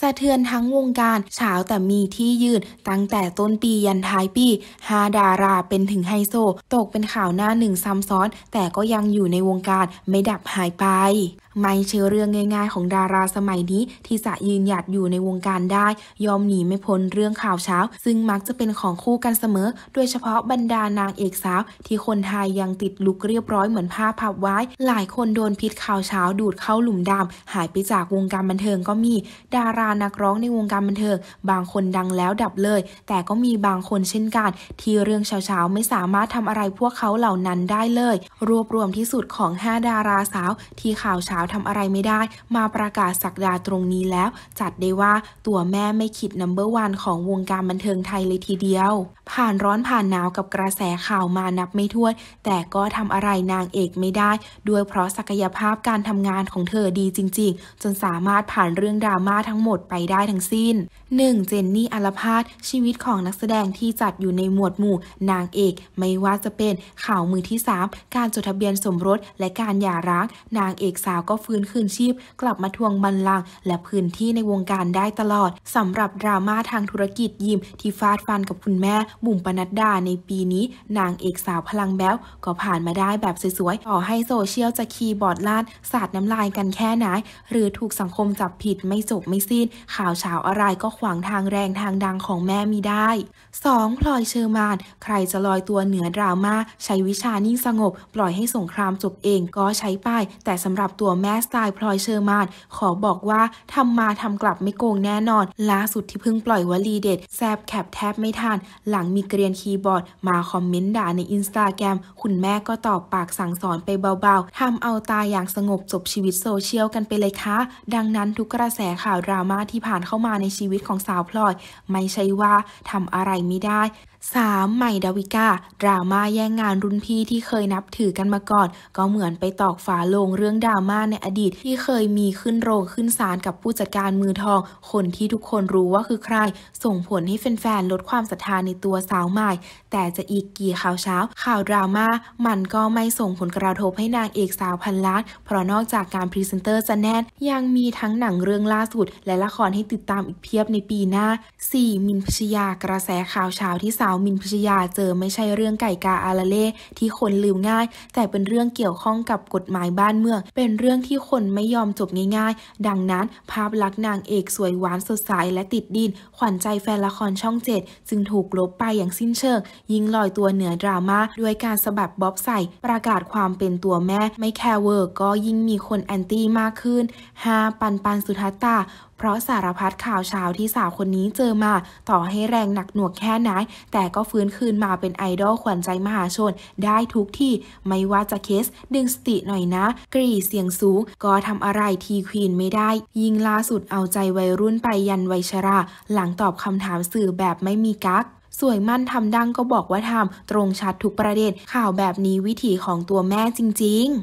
สะเทือนทั้งวงการเฉาแต่มีที่ยืนตั้งแต่ต้นปียันท้ายปีฮาดาราเป็นถึงไฮโซตกเป็นข่าวหน้าหนึ่งซ้ำซ้อน แต่ก็ยังอยู่ในวงการไม่ดับหายไปไม่ใช่เรื่องง่ายๆของดาราสมัยนี้ ที่จะยืนหยัดอยู่ในวงการได้ ยอมหนีไม่พ้นเรื่องข่าวเช้าซึ่งมักจะเป็นของคู่กันเสมอ โดยเฉพาะบรรดานางเอกสาว ที่คนไทยยังติดลุกเรียบร้อยเหมือนผ้าพับไว้ หลายคนโดนพิษข่าวเช้าดูดเข้าหลุมดำหายไปจากวงการบันเทิงก็มี ดารานักร้องในวงการบันเทิงบางคนดังแล้วดับเลย แต่ก็มีบางคนเช่นกัน ที่เรื่องเช้าๆไม่สามารถทำอะไรพวกเขาเหล่านั้นได้เลย รวบรวมที่สุดของ 5 ดาราสาวที่ข่าวเช้าวทำอะไรไม่ได้มาประกาศสักดาตรงนี้แล้ว จัดได้ว่าตัวแม่ไม่คิดนัมเบอร์วันของวงการบันเทิงไทยเลยทีเดียว ผ่านร้อนผ่านหนาวกับกระแสข่าวมานับไม่ถ้วน แต่ก็ทำอะไรนางเอกไม่ได้ ด้วยเพราะศักยภาพการทำงานของเธอดีจริงๆ จนสามารถผ่านเรื่องดราม่าทั้งหมดไปได้ทั้งสิ้น 1. เจนนี่อลพาดชีวิตของนักแสดงที่จัดอยู่ในหมวดหมู่นางเอกไม่ว่าจะเป็นข่าวมือที่ 3 การจดทะเบียนสมรสและการหย่าร้างนางเอกสาวก็็ฟื้นคืนชีพกลับมาทวงบัลลังก์และพื้นที่ในวงการได้ตลอด สำหรับดราม่าทางธุรกิจยิมที่ฟาดฟันกับคุณแม่บุ๋มปนัดดาในปีนี้ นางเอกสาวพลังแบ๊วก็ผ่านมาได้แบบสวยๆต่อให้โซเชียลจะคีย์บอร์ดลาดสาดน้ำลายกันแค่ไหน หรือถูกสังคมจับผิดไม่จบไม่สิ้นข่าวเช้าอะไรก็ขวางทางแรงทางดังของแม่มีได้ 2. พลอยเชอร์มานใครจะลอยตัวเหนือดราม่าใช้วิชานิ่งสงบ ปล่อยให้สงครามจบเองก็ใช้ไปแต่สำหรับตัวแม่สไตล์พลอยเชอร์มาน ขอบอกว่า ทำมาทำกลับไม่โกงแน่นอนล่าสุดที่เพิ่งปล่อยวลีเด็ด แซบแคบแทบไม่ทันหลังมีเกรียนคีย์บอร์ดมาคอมเมนต์ด่าในอินสตาแกรมคุณแม่ก็ตอบปากสั่งสอนไปเบาๆ ทำเอาตาอย่างสงบจบชีวิตโซเชียลกันไปเลยค่ะดังนั้นทุกกระแสข่าวดราม่าที่ผ่านเข้ามาในชีวิตของสาวพลอยไม่ใช่ว่าทำอะไรไม่ได้สมใหม่ดาวิกาดราม่าแย่งงานรุ่นพี่ที่เคยนับถือกันมาก่อน ก็เหมือนไปตอกฝาลงเรื่องดราม่าในอดีตที่เคยมีขึ้นโรงขึ้นศาลกับผู้จัดการมือทอง คนที่ทุกคนรู้ว่าคือใคร ส่งผลให้แฟนๆลดความศรัทธาในตัวสาวใหม่ แต่จะอีกกี่ข่าวเช้า ข่าวดราม่ามันก็ไม่ส่งผลกระทบให้นางเอกสาวพันล้าน เพราะนอกจากการพรีเซนเตอร์จะแน่นยังมีทั้งหนังเรื่องล่าสุด และละครให้ติดตามอีกเพียบในปีหน้า 4. มินพิชยากระแสข่าวเช้าที่สาวมินพิชยาเจอไม่ใช่เรื่องไก่กาอาราเล่ที่คนลืมง่าย แต่เป็นเรื่องเกี่ยวข้องกับกฎหมายบ้านเมือง เป็นเรื่องที่คนไม่ยอมจบง่ายๆ ดังนั้น ภาพลักษณ์นางเอกสวยหวานสดใสและติดดิน ขวัญใจแฟนละครช่องเจ็ดจึงถูกลบไปอย่างสิ้นเชิง ยิงลอยตัวเหนือดราม่าด้วยการสะบัดบ๊อบใส่ประกาศความเป็นตัวแม่ไม่แคร์เวิร์กก็ยิ่งมีคนแอนตี้มากขึ้นฮาปันปันสุทัตตาพราะสารพัดข่าวเช้าที่สาวคนนี้เจอมา ต่อให้แรงหนักหน่วงแค่ไหน แต่ก็ฟื้นคืนมาเป็นไอดอลขวัญใจมหาชนได้ทุกที่ไม่ว่าจะเคส ดึงสติหน่อยนะ กรีเสียงสูง ก็ทำอะไรทีควีนไม่ได้ ยิงล่าสุดเอาใจวัยรุ่นไปยันวัยชรา หลังตอบคำถามสื่อแบบไม่มีกักสวยมั่นทำดังก็บอกว่าทำตรงชัดทุกประเด็นข่าวแบบนี้วิถีของตัวแม่จริง ๆ